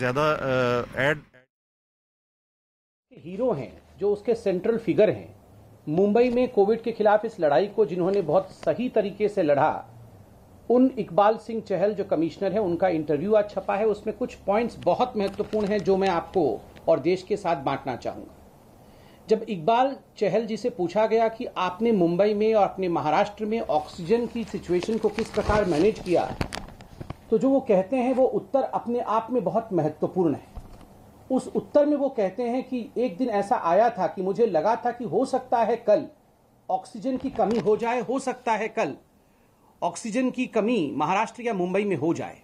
ज्यादा add hero हैं जो उसके सेंट्रल फिगर हैं मुंबई में कोविड के खिलाफ इस लड़ाई को जिन्होंने बहुत सही तरीके से लड़ा उन इकबाल सिंह चहल जो कमिश्नर है उनका इंटरव्यू आज छपा है उसमें कुछ पॉइंट्स बहुत महत्वपूर्ण हैं जो मैं आपको और देश के साथ बांटना चाहूंगा जब इकबाल चहल जी से पूछा गया कि आपने मुंबई में और अपने महाराष्ट्र में ऑक्सीजन की सिचुएशन को किस प्रकार मैनेज किया तो जो वो कहते हैं वो उत्तर अपने आप में बहुत महत्वपूर्ण है उस उत्तर में वो कहते हैं कि एक दिन ऐसा आया था कि मुझे लगा था कि हो सकता है कल ऑक्सीजन की कमी हो जाए हो सकता है कल ऑक्सीजन की कमी महाराष्ट्र या मुंबई में हो जाए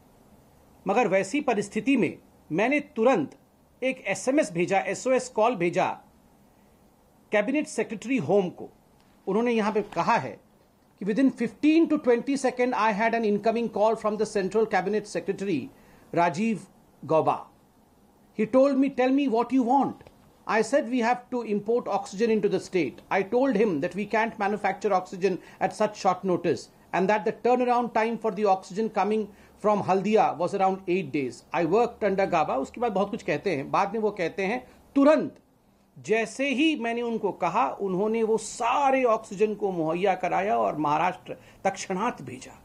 मगर वैसी परिस्थिति में मैंने तुरंत एक एसएमएस भेजा एसओएस कॉल भेजा कैबिनेट सेक्रेटरी होम को उन्होंने यहां पे कहा है within 15 to 20 seconds, I had an incoming call from the Central Cabinet Secretary, Rajiv Gauba. He told me, Tell me what you want. I said, We have to import oxygen into the state. I told him that we can't manufacture oxygen at such short notice and that the turnaround time for the oxygen coming from Haldia was around eight days. I worked under Gauba. उसके बाद बहुत कुछ कहते हैं बाद में वो कहते जैसे ही मैंने उनको कहा उन्होंने वो सारे ऑक्सीजन को मुहैया कराया और महाराष्ट्र तक्षणात भेजा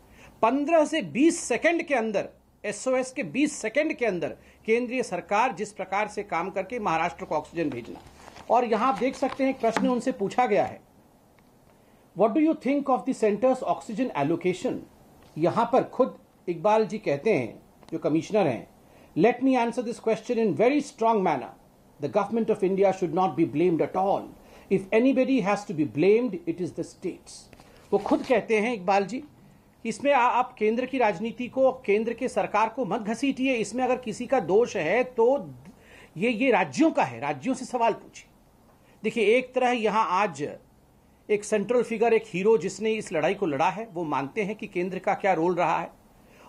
15 से 20 सेकंड के अंदर एसओएस के 20 सेकंड के अंदर केंद्रीय सरकार जिस प्रकार से काम करके महाराष्ट्र को ऑक्सीजन भेजना और यहां आप देख सकते हैं प्रश्न उनसे पूछा गया है what do you think of the centre's oxygen allocation यहां पर खुद इकबाल जी कहते हैं जो कमिश्नर हैं let me answer this question in very strong manner The government of India should not be blamed at all. If anybody has to be blamed, it is the states. वो खुद कहते हैं इकबाल जी इसमें आ, आप केंद्र की राजनीति को केंद्र के सरकार को मत घसीटिए इसमें अगर किसी का दोष है तो ये ये राज्यों का है राज्यों से सवाल पूछिए देखिए एक तरह यहाँ आज एक सेंट्रल फिगर एक हीरो जिसने इस लड़ाई को लड़ा है वो मानते हैं कि केंद्र का क्या रोल रहा है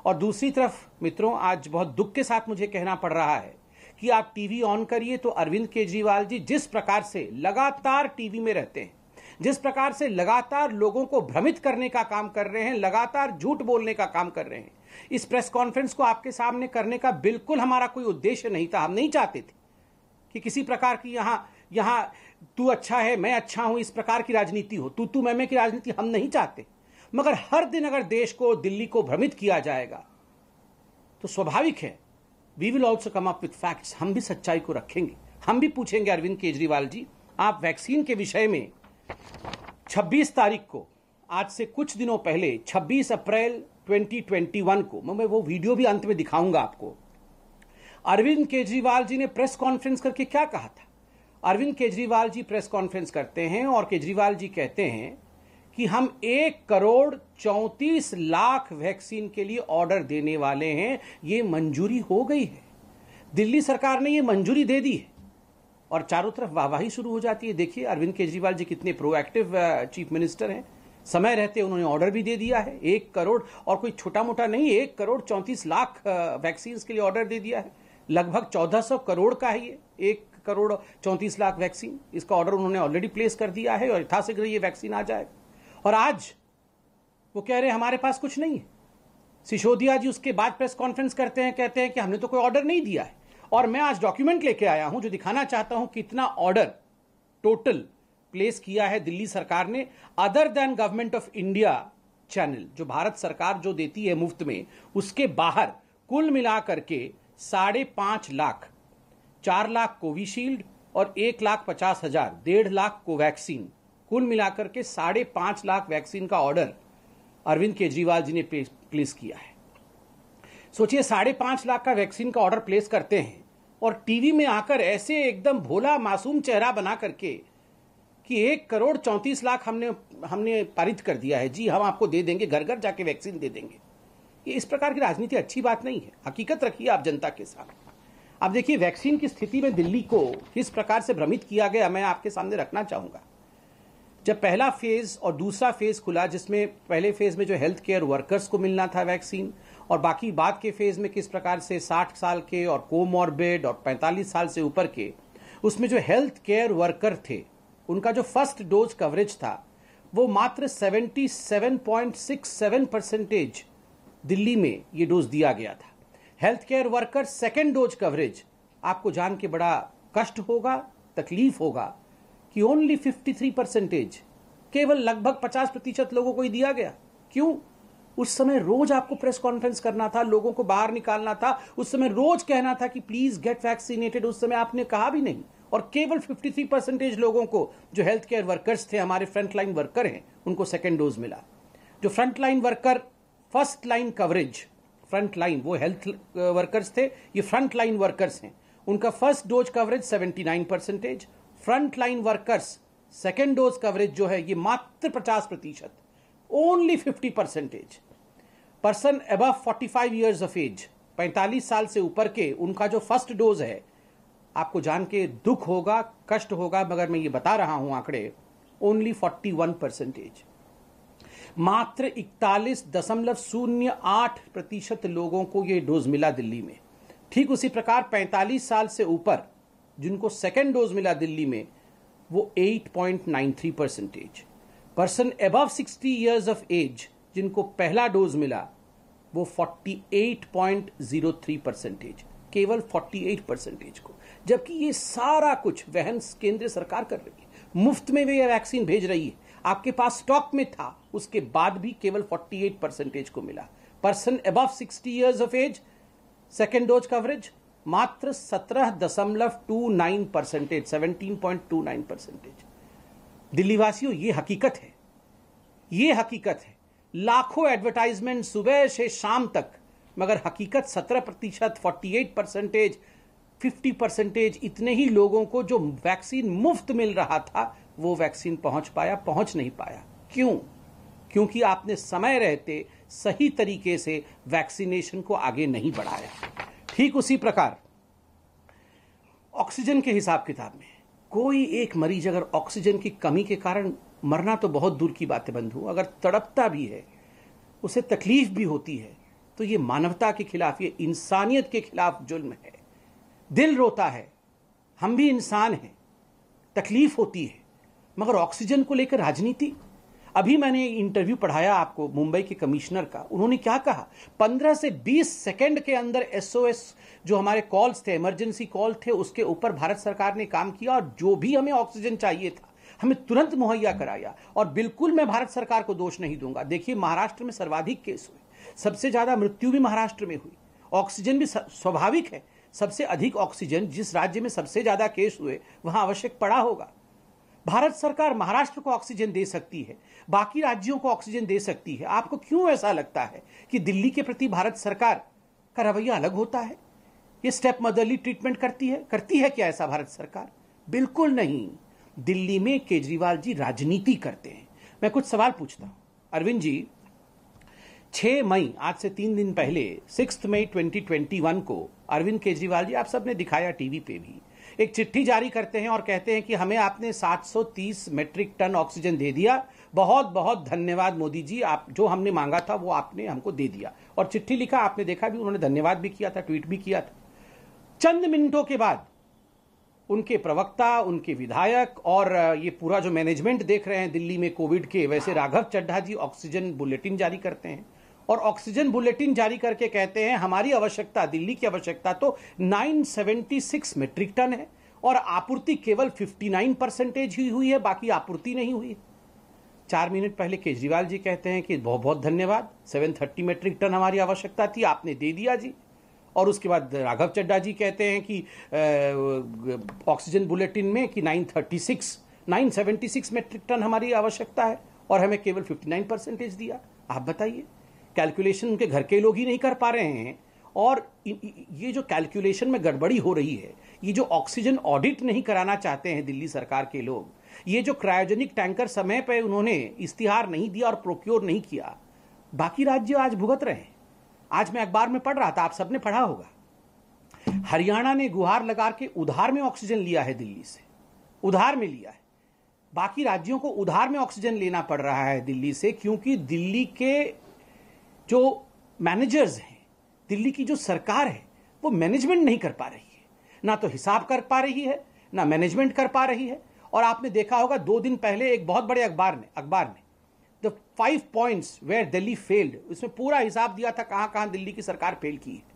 और दूसरी तरफ मित्रों आज बहुत दुख के साथ मुझे कहना पड़ रहा है कि आप टीवी ऑन करिए तो अरविंद केजरीवाल जी जिस प्रकार से लगातार टीवी में रहते हैं जिस प्रकार से लगातार लोगों को भ्रमित करने का काम कर रहे हैं लगातार झूठ बोलने का काम कर रहे हैं इस प्रेस कॉन्फ्रेंस को आपके सामने करने का बिल्कुल हमारा कोई उद्देश्य नहीं था हम नहीं चाहते थे कि किसी प्रकार की यहाँ यहाँ तू अच्छा है मैं अच्छा हूं इस प्रकार की राजनीति हो तू तू मैं मैं की राजनीति हम नहीं चाहते मगर हर दिन अगर देश को दिल्ली को भ्रमित किया जाएगा तो स्वाभाविक है we will also come up with facts हम भी सच्चाई को रखेंगे हम भी पूछेंगे अरविंद केजरीवाल जी आप वैक्सीन के विषय में 26 तारीख को आज से कुछ दिनों पहले 26 अप्रैल 2021 को मैं वो वीडियो भी अंत में दिखाऊंगा आपको अरविंद केजरीवाल जी ने प्रेस कॉन्फ्रेंस करके क्या कहा था अरविंद केजरीवाल जी प्रेस कॉन्फ्रेंस करते हैं और केजरीवाल जी कहते हैं कि हम एक करोड़ चौंतीस लाख वैक्सीन के लिए ऑर्डर देने वाले हैं ये मंजूरी हो गई है दिल्ली सरकार ने ये मंजूरी दे दी है और चारों तरफ वाहवाही शुरू हो जाती है देखिए अरविंद केजरीवाल जी कितने प्रोएक्टिव चीफ मिनिस्टर हैं समय रहते उन्होंने ऑर्डर भी दे दिया है एक करोड़ और कोई छोटा मोटा नहीं एक करोड़ चौंतीस लाख वैक्सीन uh, के लिए ऑर्डर दे दिया है लगभग चौदह सौ करोड़ का है ये एक करोड़ चौंतीस लाख वैक्सीन इसका ऑर्डर उन्होंने ऑलरेडी प्लेस कर दिया है और यथाशीघ्र ये वैक्सीन आ जाएगा और आज वो कह रहे हैं हमारे पास कुछ नहीं है सिसोदिया जी उसके बाद प्रेस कॉन्फ्रेंस करते हैं कहते हैं कि हमने तो कोई ऑर्डर नहीं दिया है और मैं आज डॉक्यूमेंट लेके आया हूं जो दिखाना चाहता हूं कितना ऑर्डर टोटल प्लेस किया है दिल्ली सरकार ने other than government of India channel जो भारत सरकार जो देती है मुफ्त में उसके बाहर कुल मिला करके साढ़े पांच लाख चार लाख कोविशील्ड और एक लाख पचास हजार डेढ़ लाख कोवैक्सीन कुल मिलाकर के साढ़े पांच लाख वैक्सीन का ऑर्डर अरविंद केजरीवाल जी ने प्लेस किया है सोचिए साढ़े पांच लाख का वैक्सीन का ऑर्डर प्लेस करते हैं और टीवी में आकर ऐसे एकदम भोला मासूम चेहरा बना करके कि एक करोड़ चौंतीस लाख हमने हमने पारित कर दिया है जी हम आपको दे देंगे घर घर जाके वैक्सीन दे देंगे ये इस प्रकार की राजनीति अच्छी बात नहीं है हकीकत रखिए आप जनता के साथ अब देखिए वैक्सीन की स्थिति में दिल्ली को किस प्रकार से भ्रमित किया गया मैं आपके सामने रखना चाहूंगा जब पहला फेज और दूसरा फेज खुला जिसमें पहले फेज में जो हेल्थ केयर वर्कर्स को मिलना था वैक्सीन और बाकी बाद के फेज में किस प्रकार से 60 साल के और कोमॉर्बिड और 45 साल से ऊपर के उसमें जो हेल्थ केयर वर्कर थे उनका जो फर्स्ट डोज कवरेज था वो मात्र 77.67 परसेंटेज दिल्ली में ये डोज दिया गया था health care worker second dose coverage आपको जान के बड़ा कष्ट होगा तकलीफ होगा कि ओनली 53 परसेंटेज केवल लगभग 50 प्रतिशत लोगों को ही दिया गया क्यों उस समय रोज आपको प्रेस कॉन्फ्रेंस करना था लोगों को बाहर निकालना था उस समय रोज कहना था कि प्लीज गेट वैक्सीनेटेड उस समय आपने कहा भी नहीं और केवल 53 परसेंटेज लोगों को जो हेल्थ केयर वर्कर्स थे हमारे फ्रंटलाइन वर्कर हैं उनको सेकेंड डोज मिला जो frontline worker first line coverage front line वो हेल्थ वर्कर्स uh, थे ये फ्रंट लाइन वर्कर्स हैं उनका first dose coverage 79 percentage front line workers second dose coverage जो है ये मात्र पचास प्रतिशत only fifty percentage person above forty five years of age पैंतालीस साल से ऊपर के उनका जो फर्स्ट डोज है आपको जान के दुख होगा कष्ट होगा मगर मैं ये बता रहा हूं आंकड़े ओनली फोर्टी वन परसेंटेज मात्र इकतालीस दशमलव शून्य आठ प्रतिशत लोगों को ये डोज मिला दिल्ली में ठीक उसी प्रकार 45 साल से ऊपर जिनको सेकेंड डोज मिला दिल्ली में वो 8.93 percentage person above 60 years of as जिनको पहला डोज मिला वो 48.03 परसेंटेज केवल 48 परसेंटेज को जबकि ये सारा कुछ वहन केंद्र सरकार कर रही है मुफ्त में वे वैक्सीन भेज रही है आपके पास स्टॉक में था उसके बाद भी केवल 48 परसेंटेज को मिला person above 60 years of age second dose coverage मात्र सत्रह दशमलव two nine percentage seventeen point two nine percentage Delhi वासियों ये हकीकत है ये हकीकत है लाखों एडवर्टाइजमेंट सुबह से शाम तक मगर हकीकत सत्रह प्रतिशत forty eight percentage fifty percentage इतने ही लोगों को जो वैक्सीन मुफ्त मिल रहा था वो वैक्सीन पहुंच पाया पहुंच नहीं पाया क्यों क्योंकि आपने समय रहते सही तरीके से वैक्सीनेशन को आगे नहीं बढ़ाया ठीक उसी प्रकार ऑक्सीजन के हिसाब किताब में कोई एक मरीज अगर ऑक्सीजन की कमी के कारण मरना तो बहुत दूर की बात है बंधु अगर तड़पता भी है उसे तकलीफ भी होती है तो ये मानवता के खिलाफ ये इंसानियत के खिलाफ जुल्म है दिल रोता है हम भी इंसान हैं तकलीफ होती है मगर ऑक्सीजन को लेकर राजनीति अभी मैंने इंटरव्यू पढ़ाया आपको मुंबई के कमिश्नर का उन्होंने क्या कहा पंद्रह से बीस सेकेंड के अंदर एसओएस जो हमारे कॉल्स थे इमरजेंसी कॉल थे उसके ऊपर भारत सरकार ने काम किया और जो भी हमें ऑक्सीजन चाहिए था हमें तुरंत मुहैया कराया और बिल्कुल मैं भारत सरकार को दोष नहीं दूंगा देखिए महाराष्ट्र में सर्वाधिक केस हुए सबसे ज्यादा मृत्यु भी महाराष्ट्र में हुई ऑक्सीजन भी स्वाभाविक है सबसे अधिक ऑक्सीजन जिस राज्य में सबसे ज्यादा केस हुए वहां आवश्यक पड़ा होगा भारत सरकार महाराष्ट्र को ऑक्सीजन दे सकती है बाकी राज्यों को ऑक्सीजन दे सकती है आपको क्यों ऐसा लगता है कि दिल्ली के प्रति भारत सरकार का रवैया अलग होता है ये स्टेप मदरली ट्रीटमेंट करती है करती है क्या ऐसा भारत सरकार बिल्कुल नहीं दिल्ली में केजरीवाल जी राजनीति करते हैं मैं कुछ सवाल पूछता हूं अरविंद जी 6 मई आज से तीन दिन पहले सिक्स मई 2021 को अरविंद केजरीवाल जी आप सबने दिखाया टीवी पे भी एक चिट्ठी जारी करते हैं और कहते हैं कि हमें आपने 730 मेट्रिक टन ऑक्सीजन दे दिया बहुत बहुत धन्यवाद मोदी जी आप जो हमने मांगा था वो आपने हमको दे दिया और चिट्ठी लिखा आपने देखा भी उन्होंने धन्यवाद भी किया था ट्वीट भी किया था चंद मिनटों के बाद उनके प्रवक्ता उनके विधायक और ये पूरा जो मैनेजमेंट देख रहे हैं दिल्ली में कोविड के वैसे राघव चड्ढा जी ऑक्सीजन बुलेटिन जारी करते हैं और ऑक्सीजन बुलेटिन जारी करके कहते हैं हमारी आवश्यकता दिल्ली की आवश्यकता तो 976 मेट्रिक टन है और आपूर्ति केवल 59 परसेंटेज ही हुई है बाकी आपूर्ति नहीं हुई चार मिनट पहले केजरीवाल जी कहते हैं कि बहुत बहुत धन्यवाद 730 मेट्रिक टन हमारी आवश्यकता थी आपने दे दिया जी और उसके बाद राघव चड्डा जी कहते हैं कि ऑक्सीजन बुलेटिन में कि 936 976 मेट्रिक टन हमारी आवश्यकता है और हमें केवल 59 परसेंटेज दिया आप बताइए कैलकुलेशन उनके घर के लोग ही नहीं कर पा रहे हैं और ये जो कैलकुलेशन में गड़बड़ी हो रही है ये जो ऑक्सीजन ऑडिट नहीं कराना चाहते हैं दिल्ली सरकार के लोग ये जो क्रायोजेनिक टैंकर समय पर उन्होंने इश्तिहार नहीं दिया और प्रोक्योर नहीं किया बाकी राज्य आज भुगत रहे हैं आज मैं अखबार में पढ़ रहा था आप सबने पढ़ा होगा हरियाणा ने गुहार लगा के उधार में ऑक्सीजन लिया है दिल्ली से उधार में लिया है बाकी राज्यों को उधार में ऑक्सीजन लेना पड़ रहा है दिल्ली से क्योंकि दिल्ली के जो मैनेजर्स हैं दिल्ली की जो सरकार है वो मैनेजमेंट नहीं कर पा रही है ना तो हिसाब कर पा रही है ना मैनेजमेंट कर पा रही है और आपने देखा होगा दो दिन पहले एक बहुत बड़े अखबार ने अखबार ने the five points where Delhi failed उसमें पूरा हिसाब दिया था कहाँ कहाँ दिल्ली की सरकार फेल की है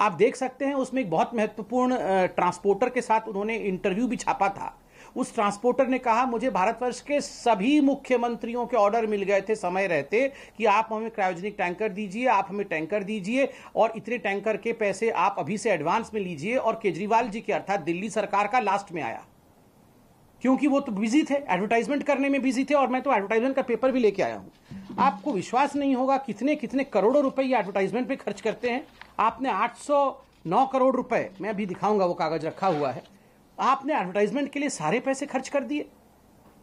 आप देख सकते हैं उसमें एक बहुत महत्वपूर्ण ट्रांसपोर्टर के साथ उन्होंने इंटरव्यू भी छापा था उस ट्रांसपोर्टर ने कहा मुझे भारतवर्ष के सभी मुख्यमंत्रियों के ऑर्डर मिल गए थे समय रहते कि आप हमें क्रायोजेनिक टैंकर दीजिए आप हमें टैंकर दीजिए और इतने टैंकर के पैसे आप अभी से एडवांस में लीजिए और केजरीवाल जी के अर्थात दिल्ली सरकार का लास्ट में आया क्योंकि वो तो बिजी थे एडवर्टाइजमेंट करने में बिजी थे और मैं तो एडवर्टाइजमेंट का पेपर भी लेके आया हूं आपको विश्वास नहीं होगा कितने कितने करोड़ों रुपए ये एडवर्टाइजमेंट पे खर्च करते हैं आपने 809 करोड़ रुपए मैं अभी दिखाऊंगा वो कागज रखा हुआ है आपने एडवर्टाइजमेंट के लिए सारे पैसे खर्च कर दिए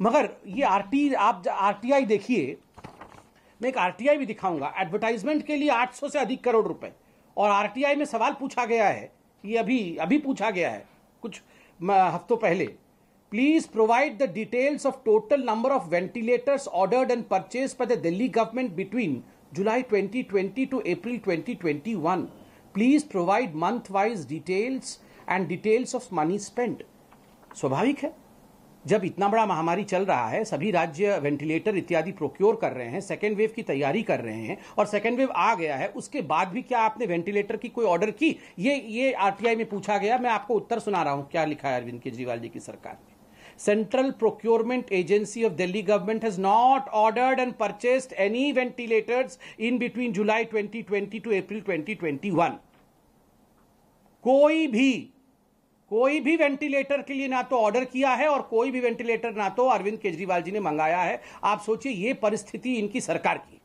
मगर ये आरटी आप आरटीआई देखिए मैं एक आरटीआई भी दिखाऊंगा एडवर्टाइजमेंट के लिए 800 से अधिक करोड़ रुपए और आर टी आई में सवाल पूछा गया है ये अभी अभी पूछा गया है कुछ हफ्तों पहले please provide the details of total number of ventilators ordered and purchase by the Delhi government between July 2020 to April 2021 please provide month wise details and details of money spend स्वाभाविक है जब इतना बड़ा महामारी चल रहा है सभी राज्य वेंटिलेटर इत्यादि प्रोक्योर कर रहे हैं सेकेंड वेव की तैयारी कर रहे हैं और सेकेंड वेव आ गया है उसके बाद भी क्या आपने वेंटिलेटर की कोई ऑर्डर की ये ये आरटीआई में पूछा गया मैं आपको उत्तर सुना रहा हूं क्या लिखा है अरविंद केजरीवाल जी की सरकार ने central procurement agency of Delhi government has not ordered and purchased any ventilators in between July 2020 to April 2021 कोई भी कोई भी वेंटिलेटर के लिए ना तो ऑर्डर किया है और कोई भी वेंटिलेटर ना तो अरविंद केजरीवाल जी ने मंगाया है आप सोचिए ये परिस्थिति इनकी सरकार की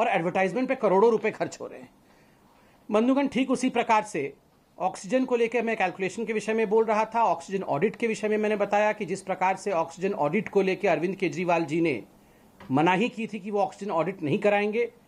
और एडवर्टाइजमेंट पे करोड़ों रुपए खर्च हो रहे हैं बंधुगण ठीक उसी प्रकार से ऑक्सीजन को लेकर मैं कैलकुलेशन के विषय में बोल रहा था ऑक्सीजन ऑडिट के विषय में मैंने बताया कि जिस प्रकार से ऑक्सीजन ऑडिट को लेकर अरविंद केजरीवाल जी ने मनाही की थी कि वो ऑक्सीजन ऑडिट नहीं कराएंगे